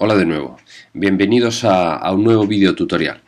Hola de nuevo, bienvenidos a, un nuevo video tutorial.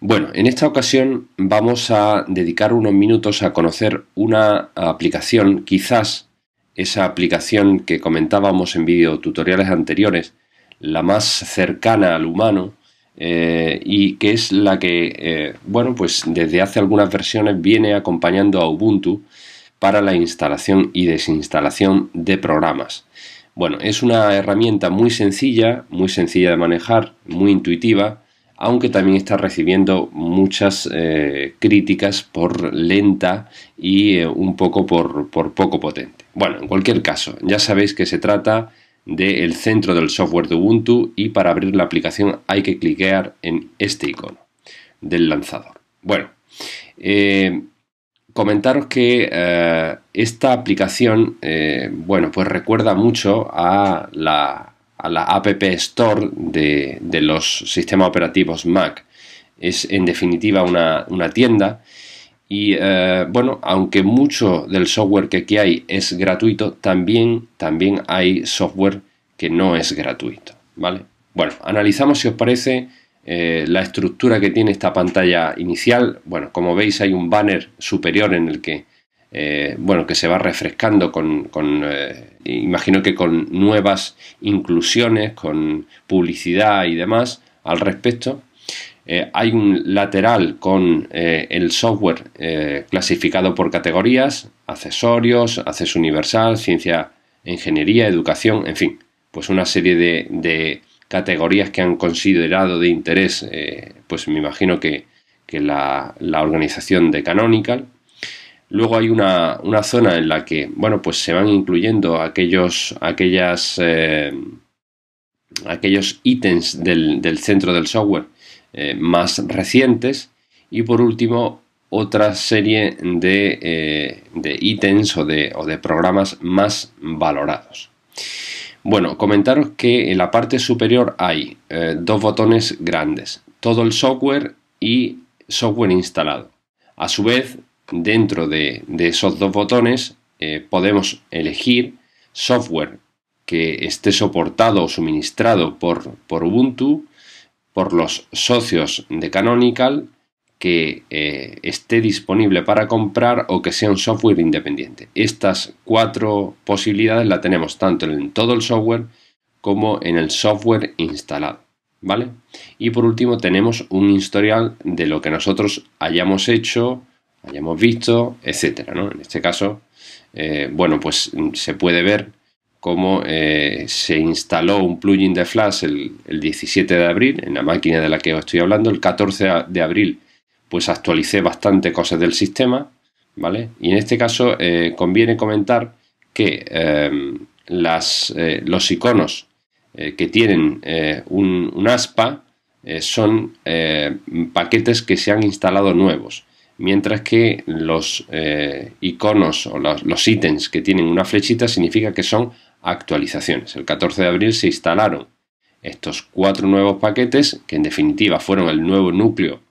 Bueno, en esta ocasión vamos a dedicar unos minutos a conocer una aplicación, quizás esa aplicación que comentábamos en video tutoriales anteriores, la más cercana al humano eh, y que es la que, eh, bueno, pues desde hace algunas versiones viene acompañando a Ubuntu para la instalación y desinstalación de programas. Bueno, es una herramienta muy sencilla, muy sencilla de manejar, muy intuitiva, aunque también está recibiendo muchas eh, críticas por lenta y eh, un poco por, poco potente. Bueno, en cualquier caso, ya sabéis que se trata del centro del software de Ubuntu y para abrir la aplicación hay que cliquear en este icono del lanzador. Bueno, eh, comentaros que eh, esta aplicación, eh, bueno, pues recuerda mucho a la, App Store de, los sistemas operativos Mac. Es en definitiva una, tienda y eh, bueno, aunque mucho del software que aquí hay es gratuito, también, también hay software que no es gratuito, ¿vale? Bueno, analizamos si os parece eh, la estructura que tiene esta pantalla inicial. Bueno, como veis hay un banner superior en el que, eh, bueno, que se va refrescando con, eh, imagino que con nuevas inclusiones, con publicidad y demás al respecto. hay un lateral con el software clasificado por categorías, accesorios, acceso universal, ciencia, ingeniería, educación, en fin, pues una serie de categorías que han considerado de interés, eh, pues me imagino que, la, organización de Canonical. Luego hay una, zona en la que, bueno, pues se van incluyendo aquellos, aquellas, eh, aquellos ítems del, centro del software eh, más recientes. Y por último, otra serie de, ítems o de, o de programas más valorados. Bueno, comentaros que en la parte superior hay eh, dos botones grandes, todo el software y software instalado. A su vez, dentro de, esos dos botones eh, podemos elegir software que esté soportado o suministrado por, por Ubuntu, por los socios de Canonical que eh, esté disponible para comprar o que sea un software independiente. Estas cuatro posibilidades la tenemos tanto en todo el software como en el software instalado. ¿Vale? Y por último tenemos un historial de lo que nosotros hayamos hecho, hayamos visto, etcétera. En este caso, eh, bueno, pues mm, se puede ver cómo eh, se instaló un plugin de Flash el, el 17 de abril en la máquina de la que os estoy hablando, el 14 de abril pues actualicé bastante cosas del sistema, ¿vale? Y en este caso eh, conviene comentar que eh, eh, los iconos que tienen un, aspa son paquetes que se han instalado nuevos, mientras que los iconos o los ítems que tienen una flechita significa que son actualizaciones. El 14 de abril se instalaron estos cuatro nuevos paquetes, que en definitiva fueron el nuevo núcleo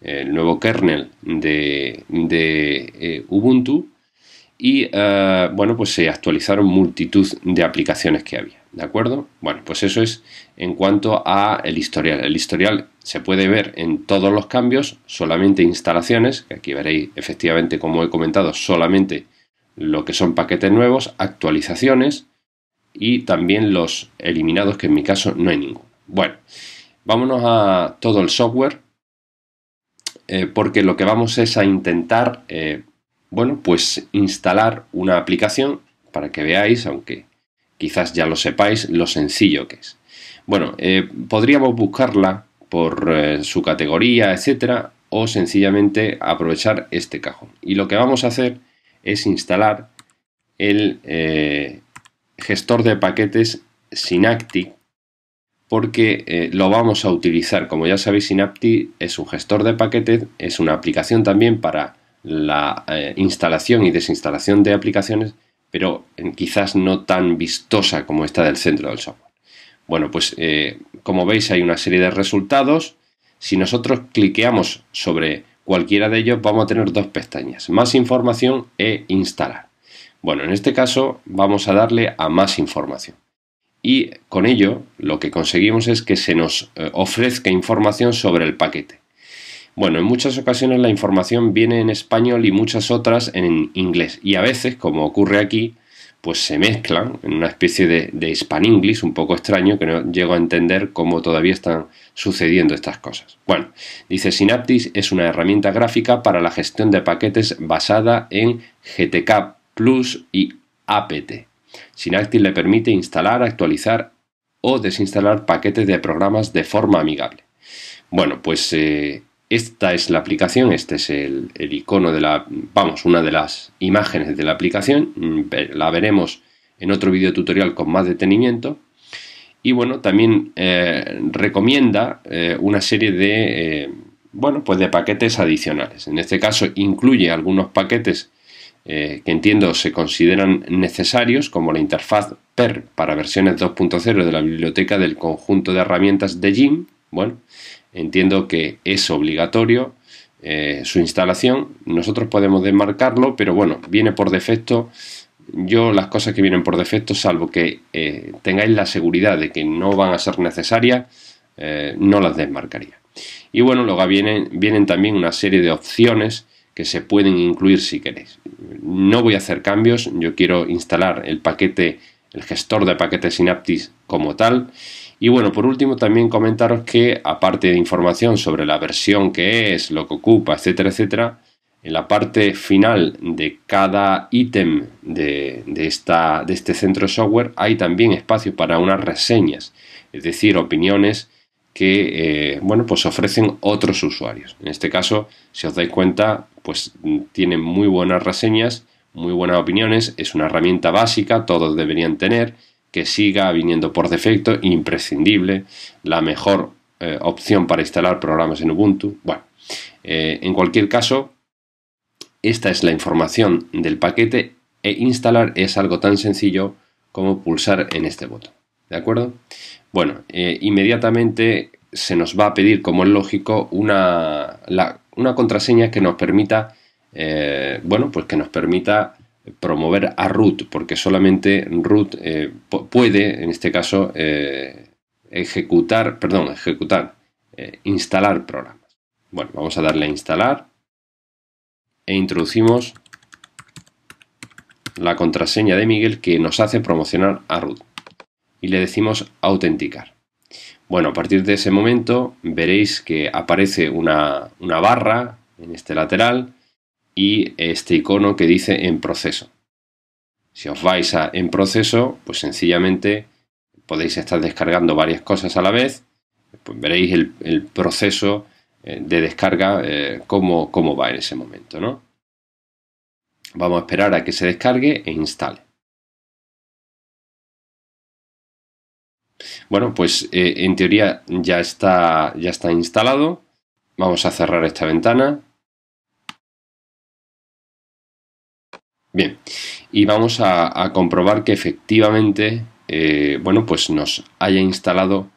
el nuevo kernel de, eh, Ubuntu y eh, bueno pues se actualizaron multitud de aplicaciones que había de acuerdo bueno pues eso es en cuanto a el historial el historial se puede ver en todos los cambios solamente instalaciones que aquí veréis efectivamente como he comentado solamente lo que son paquetes nuevos actualizaciones y también los eliminados que en mi caso no hay ninguno bueno vámonos a todo el software eh, porque lo que vamos es a intentar, eh, bueno, pues instalar una aplicación para que veáis, aunque quizás ya lo sepáis, lo sencillo que es. Bueno, eh, podríamos buscarla por su categoría, etcétera, o sencillamente aprovechar este cajón. Y lo que vamos a hacer es instalar el gestor de paquetes Synaptic porque eh, lo vamos a utilizar. Como ya sabéis, Synapti es un gestor de paquetes, es una aplicación también para la eh, instalación y desinstalación de aplicaciones, pero eh, quizás no tan vistosa como esta del centro del software. Bueno, pues como veis hay una serie de resultados. Si nosotros cliqueamos sobre cualquiera de ellos, vamos a tener dos pestañas, más información e instalar. Bueno, en este caso vamos a darle a más información y con ello lo que conseguimos es que se nos eh, ofrezca información sobre el paquete. Bueno, en muchas ocasiones la información viene en español y muchas otras en inglés y a veces, como ocurre aquí, pues se mezclan en una especie de, de span un poco extraño que no llego a entender cómo todavía están sucediendo estas cosas. Bueno, dice Synaptis es una herramienta gráfica para la gestión de paquetes basada en GTK Plus y APT. Synaptic le permite instalar, actualizar o desinstalar paquetes de programas de forma amigable. Bueno, pues eh, esta es la aplicación, este es el, el, icono de la, vamos, una de las imágenes de la aplicación, mm, la veremos en otro video tutorial con más detenimiento. Y bueno, también eh, recomienda eh, una serie de, bueno, pues de paquetes adicionales. En este caso incluye algunos paquetes eh, que entiendo se consideran necesarios, como la interfaz PER para versiones 2.0 de la biblioteca del conjunto de herramientas de GIMP, bueno, entiendo que es obligatorio eh, su instalación. Nosotros podemos desmarcarlo, pero bueno, viene por defecto. Yo las cosas que vienen por defecto, salvo que eh, tengáis la seguridad de que no van a ser necesarias, no las desmarcaría. Y bueno, luego vienen, vienen también una serie de opciones que se pueden incluir si queréis. No voy a hacer cambios, yo quiero instalar el paquete, el gestor de paquetes Synaptis como tal. Y bueno, por último también comentaros que aparte de información sobre la versión que es, lo que ocupa, etcétera, etcétera, en la parte final de cada ítem de, esta, de este centro software hay también espacio para unas reseñas, es decir, opiniones que eh, bueno, pues ofrecen otros usuarios. En este caso, si os dais cuenta, pues mm, tiene muy buenas reseñas, muy buenas opiniones, es una herramienta básica, todos deberían tener, que siga viniendo por defecto, imprescindible, la mejor eh, opción para instalar programas en Ubuntu. Bueno, eh, en cualquier caso, esta es la información del paquete e instalar es algo tan sencillo como pulsar en este botón. ¿De acuerdo? Bueno, eh, inmediatamente se nos va a pedir, como es lógico, una, una contraseña que nos permita, eh, bueno, pues que nos permita promover a root, porque solamente root eh, puede, en este caso, eh, ejecutar, perdón, ejecutar, instalar programas. Bueno, vamos a darle a instalar e introducimos la contraseña de Miguel que nos hace promocionar a root y le decimos autenticar. Bueno, a partir de ese momento veréis que aparece una, barra en este lateral y este icono que dice en proceso. Si os vais a en proceso, pues sencillamente podéis estar descargando varias cosas a la vez. Pues veréis el, proceso eh, de descarga, eh, cómo, va en ese momento, ¿no? Vamos a esperar a que se descargue e instale. Bueno, pues eh, en teoría ya está, ya está instalado. Vamos a cerrar esta ventana. Bien, y vamos a, comprobar que efectivamente, eh, bueno, pues nos haya instalado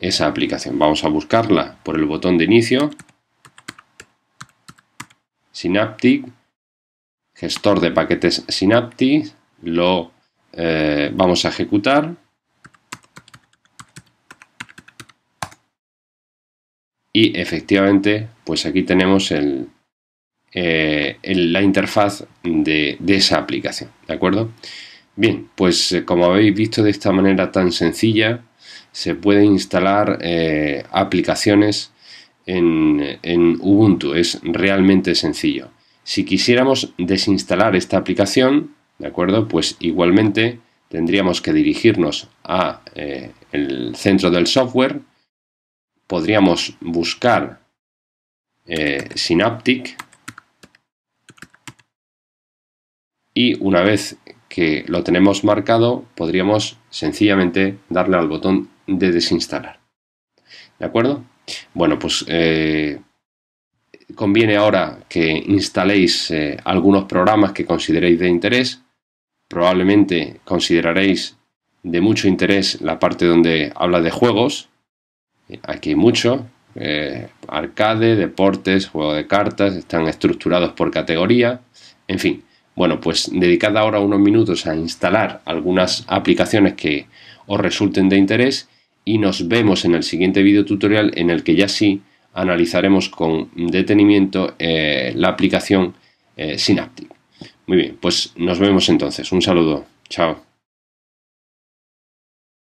esa aplicación. Vamos a buscarla por el botón de inicio, Synaptic, gestor de paquetes Synaptic, lo eh, vamos a ejecutar. Y efectivamente, pues aquí tenemos el, eh, la interfaz de, esa aplicación, ¿de acuerdo? Bien, pues eh, como habéis visto de esta manera tan sencilla, se pueden instalar eh, aplicaciones en, Ubuntu, es realmente sencillo. Si quisiéramos desinstalar esta aplicación, ¿de acuerdo? Pues igualmente tendríamos que dirigirnos a el centro del software, podríamos buscar eh, Synaptic y una vez que lo tenemos marcado podríamos sencillamente darle al botón de desinstalar. ¿De acuerdo? Bueno, pues eh, conviene ahora que instaléis eh, algunos programas que consideréis de interés. Probablemente consideraréis de mucho interés la parte donde habla de juegos, Aquí hay mucho, eh, arcade, deportes, juego de cartas, están estructurados por categoría. En fin, bueno, pues dedicad ahora unos minutos a instalar algunas aplicaciones que os resulten de interés y nos vemos en el siguiente video tutorial en el que ya sí analizaremos con detenimiento eh, la aplicación eh, Synaptic. Muy bien, pues nos vemos entonces. Un saludo. Chao.